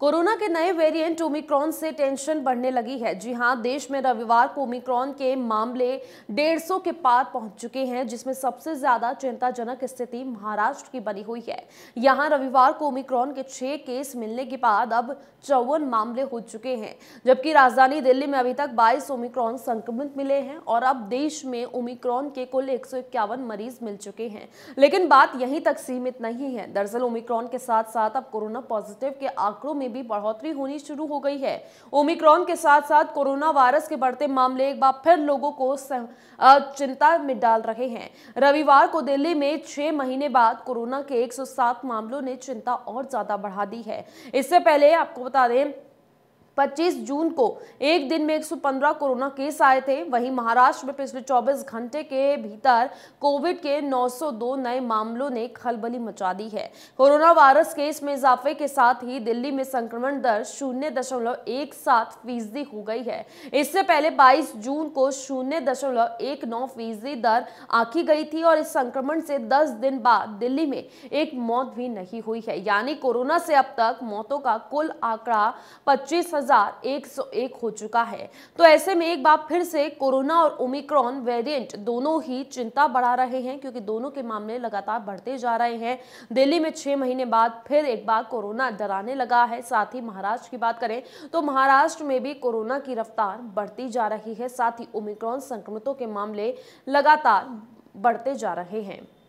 corona के नए variant Omicron से टेंशन बढ़ने लगी है जी हां देश में रविवार को ओमिक्रॉन के मामले 150 के पार पहुंच चुके हैं जिसमें सबसे ज्यादा चिंताजनक स्थिति महाराष्ट्र की बनी हुई है यहां रविवार को ओमिक्रॉन के छह केस मिलने के बाद अब चौवन मामले हो चुके हैं जबकि राजधानी दिल्ली में अभी तक बाईस ओमिक्रॉन संक्रमित मिले हैं और अब देश में ओमिक्रॉन के कुल एक मरीज मिल चुके हैं लेकिन बात यहीं तक सीमित नहीं है दरअसल ओमिक्रॉन के साथ साथ अब कोरोना पॉजिटिव के आंकड़ों में में भी बढ़ोतरी होनी शुरू हो गई है ओमिक्रॉन के साथ साथ कोरोना वायरस के बढ़ते मामले एक बार फिर लोगों को चिंता में डाल रहे हैं रविवार को दिल्ली में छह महीने बाद कोरोना के एक मामलों ने चिंता और ज्यादा बढ़ा दी है इससे पहले आपको बता दें 25 जून को एक दिन में 115 कोरोना केस आए थे वहीं महाराष्ट्र में पिछले 24 घंटे के भीतर कोविड के 902 नए मामलों ने खलबली मचा दी है कोरोना वायरस केस में इजाफे के साथ ही दिल्ली में संक्रमण दर शून्य दशमलव एक सात फीसदी हो गई है इससे पहले 22 जून को शून्य दशमलव एक नौ फीसदी दर आखी गई थी और इस संक्रमण से दस दिन बाद दिल्ली में एक मौत भी नहीं हुई है यानी कोरोना से अब तक मौतों का कुल आंकड़ा पच्चीस हो चुका है तो ऐसे में एक बार फिर से कोरोना और ओमिक्रॉन वेरिएंट दोनों ही चिंता बढ़ा रहे हैं क्योंकि दोनों के मामले लगातार बढ़ते जा रहे हैं दिल्ली में छह महीने बाद फिर एक बार कोरोना डराने लगा है साथ ही महाराष्ट्र की बात करें तो महाराष्ट्र में भी कोरोना की रफ्तार बढ़ती जा रही है साथ ही ओमिक्रॉन संक्रमितों के मामले लगातार बढ़ते जा रहे हैं